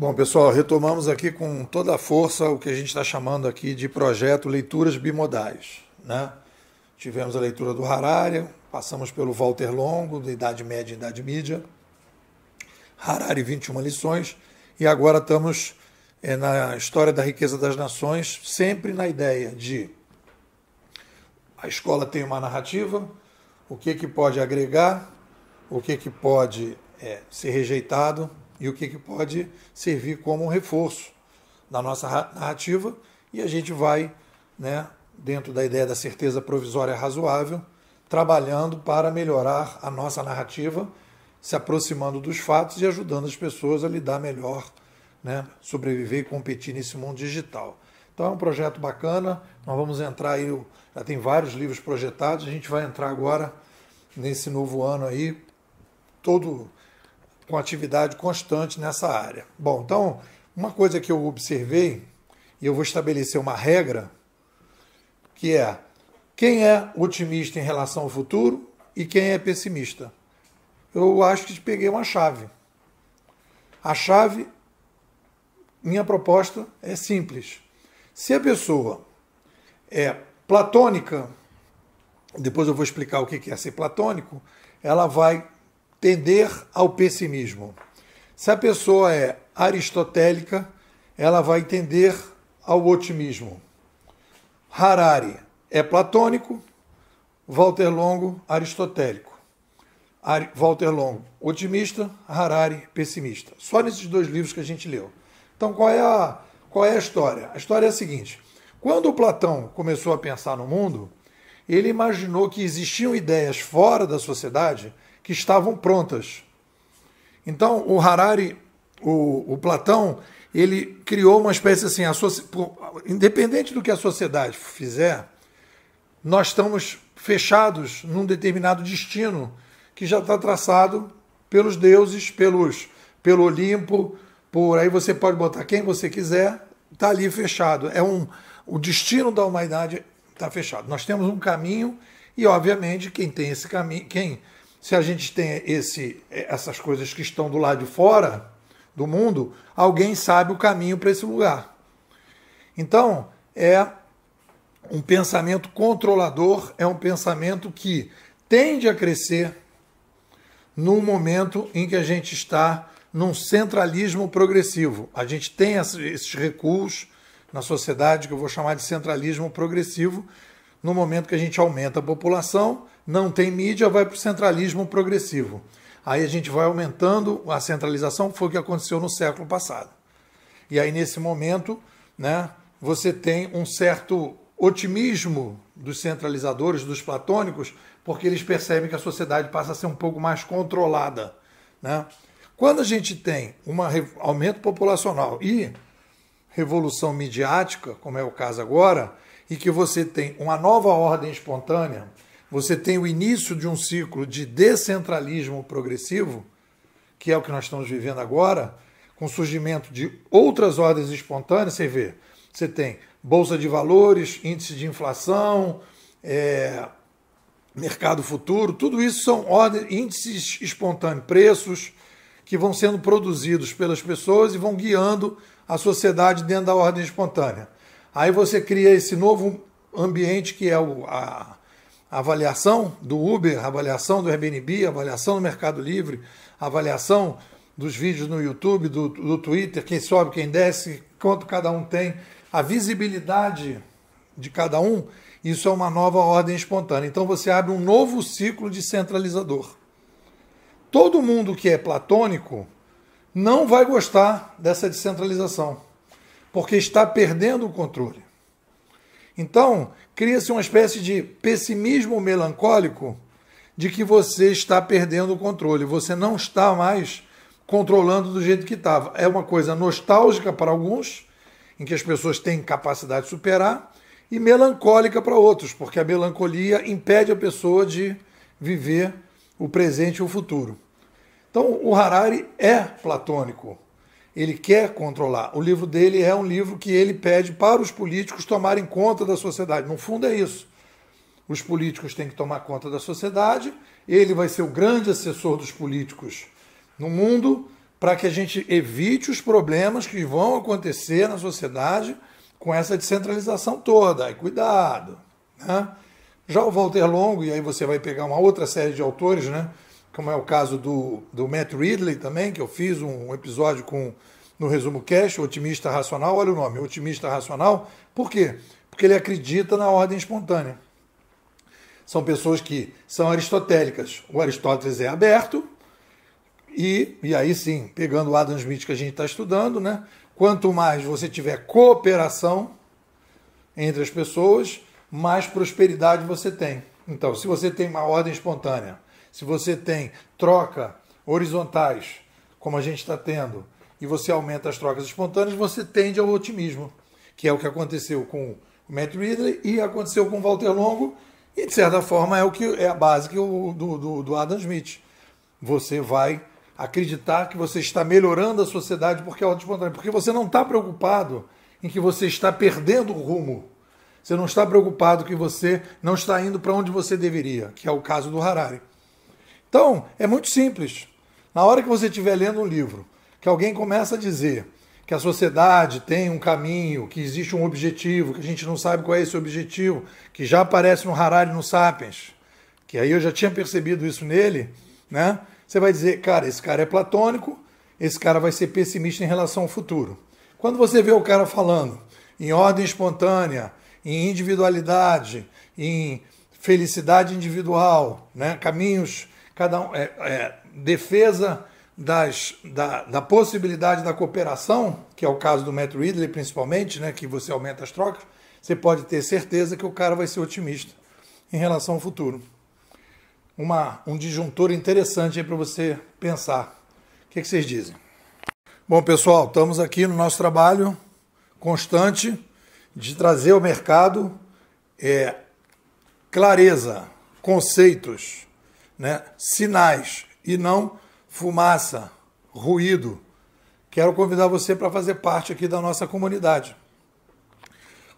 Bom, pessoal, retomamos aqui com toda a força o que a gente está chamando aqui de projeto Leituras Bimodais. Né? Tivemos a leitura do Harari, passamos pelo Walter Longo, da Idade Média e Idade Mídia, Harari 21 lições, e agora estamos é, na História da Riqueza das Nações, sempre na ideia de a escola tem uma narrativa, o que, que pode agregar, o que, que pode é, ser rejeitado, e o que, que pode servir como um reforço da nossa narrativa, e a gente vai, né, dentro da ideia da certeza provisória razoável, trabalhando para melhorar a nossa narrativa, se aproximando dos fatos e ajudando as pessoas a lidar melhor, né, sobreviver e competir nesse mundo digital. Então é um projeto bacana, nós vamos entrar aí, já tem vários livros projetados, a gente vai entrar agora nesse novo ano aí, todo com atividade constante nessa área. Bom, então, uma coisa que eu observei, e eu vou estabelecer uma regra, que é quem é otimista em relação ao futuro e quem é pessimista. Eu acho que peguei uma chave. A chave, minha proposta é simples. Se a pessoa é platônica, depois eu vou explicar o que é ser platônico, ela vai tender ao pessimismo. Se a pessoa é aristotélica, ela vai tender ao otimismo. Harari é platônico, Walter Longo, aristotélico. Walter Longo, otimista, Harari, pessimista. Só nesses dois livros que a gente leu. Então, qual é a, qual é a história? A história é a seguinte: quando Platão começou a pensar no mundo, ele imaginou que existiam ideias fora da sociedade que estavam prontas. Então, o Harari, o, o Platão, ele criou uma espécie assim, a, independente do que a sociedade fizer, nós estamos fechados num determinado destino que já está traçado pelos deuses, pelos pelo Olimpo, por aí você pode botar quem você quiser, está ali fechado. É um o destino da humanidade está fechado. Nós temos um caminho e obviamente quem tem esse caminho, quem se a gente tem esse, eh, essas coisas que estão do lado de fora do mundo, alguém sabe o caminho para esse lugar. Então, é um pensamento controlador, é um pensamento que tende a crescer no momento em que a gente está num centralismo progressivo. A gente tem esses recuos na sociedade que eu vou chamar de centralismo progressivo, no momento que a gente aumenta a população, não tem mídia, vai para o centralismo progressivo. Aí a gente vai aumentando a centralização, foi o que aconteceu no século passado. E aí, nesse momento, né, você tem um certo otimismo dos centralizadores, dos platônicos, porque eles percebem que a sociedade passa a ser um pouco mais controlada. Né? Quando a gente tem um aumento populacional e revolução midiática, como é o caso agora, e que você tem uma nova ordem espontânea, você tem o início de um ciclo de descentralismo progressivo, que é o que nós estamos vivendo agora, com o surgimento de outras ordens espontâneas, você vê, você tem bolsa de valores, índice de inflação, é, mercado futuro, tudo isso são ordens, índices espontâneos, preços que vão sendo produzidos pelas pessoas e vão guiando a sociedade dentro da ordem espontânea. Aí você cria esse novo ambiente que é o, a, a avaliação do Uber, avaliação do Airbnb, avaliação do Mercado Livre, avaliação dos vídeos no YouTube, do, do Twitter, quem sobe, quem desce, quanto cada um tem, a visibilidade de cada um, isso é uma nova ordem espontânea. Então você abre um novo ciclo de centralizador. Todo mundo que é platônico não vai gostar dessa descentralização porque está perdendo o controle. Então, cria-se uma espécie de pessimismo melancólico de que você está perdendo o controle, você não está mais controlando do jeito que estava. É uma coisa nostálgica para alguns, em que as pessoas têm capacidade de superar, e melancólica para outros, porque a melancolia impede a pessoa de viver o presente e o futuro. Então, o Harari é platônico ele quer controlar. O livro dele é um livro que ele pede para os políticos tomarem conta da sociedade. No fundo, é isso. Os políticos têm que tomar conta da sociedade, ele vai ser o grande assessor dos políticos no mundo, para que a gente evite os problemas que vão acontecer na sociedade com essa descentralização toda. E cuidado! Né? Já o Walter Longo, e aí você vai pegar uma outra série de autores, né? como é o caso do, do Matt Ridley também, que eu fiz um episódio com no Resumo Cash, Otimista Racional, olha o nome, Otimista Racional. Por quê? Porque ele acredita na ordem espontânea. São pessoas que são aristotélicas. O Aristóteles é aberto, e, e aí sim, pegando o Adam Smith que a gente está estudando, né? Quanto mais você tiver cooperação entre as pessoas, mais prosperidade você tem. Então, se você tem uma ordem espontânea, se você tem troca horizontais, como a gente está tendo, e você aumenta as trocas espontâneas, você tende ao otimismo, que é o que aconteceu com o Matt Ridley e aconteceu com o Walter Longo, e de certa forma é o que é a base que o, do, do, do Adam Smith. Você vai acreditar que você está melhorando a sociedade porque é auto-espontâneo, porque você não está preocupado em que você está perdendo o rumo. Você não está preocupado que você não está indo para onde você deveria, que é o caso do Harari. Então, é muito simples. Na hora que você estiver lendo um livro, que alguém começa a dizer que a sociedade tem um caminho, que existe um objetivo, que a gente não sabe qual é esse objetivo, que já aparece no Harari no Sapiens, que aí eu já tinha percebido isso nele, né? Você vai dizer, cara, esse cara é platônico, esse cara vai ser pessimista em relação ao futuro. Quando você vê o cara falando em ordem espontânea, em individualidade, em felicidade individual, né? caminhos cada um, é, é, defesa das, da, da, possibilidade da cooperação, que é o caso do Matt Ridley principalmente, né, que você aumenta as trocas, você pode ter certeza que o cara vai ser otimista em relação ao futuro. Uma, um disjuntor interessante aí para você pensar. O que, é que vocês dizem? Bom, pessoal, estamos aqui no nosso trabalho constante de trazer ao mercado é, clareza, conceitos, né, sinais e não fumaça, ruído. Quero convidar você para fazer parte aqui da nossa comunidade.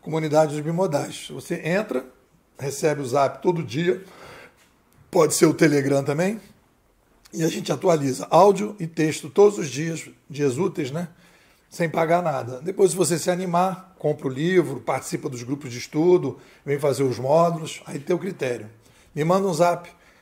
Comunidade dos bimodais. Você entra, recebe o zap todo dia, pode ser o Telegram também, e a gente atualiza áudio e texto todos os dias, dias úteis, né? Sem pagar nada. Depois, se você se animar, compra o livro, participa dos grupos de estudo, vem fazer os módulos, aí tem o critério. Me manda um zap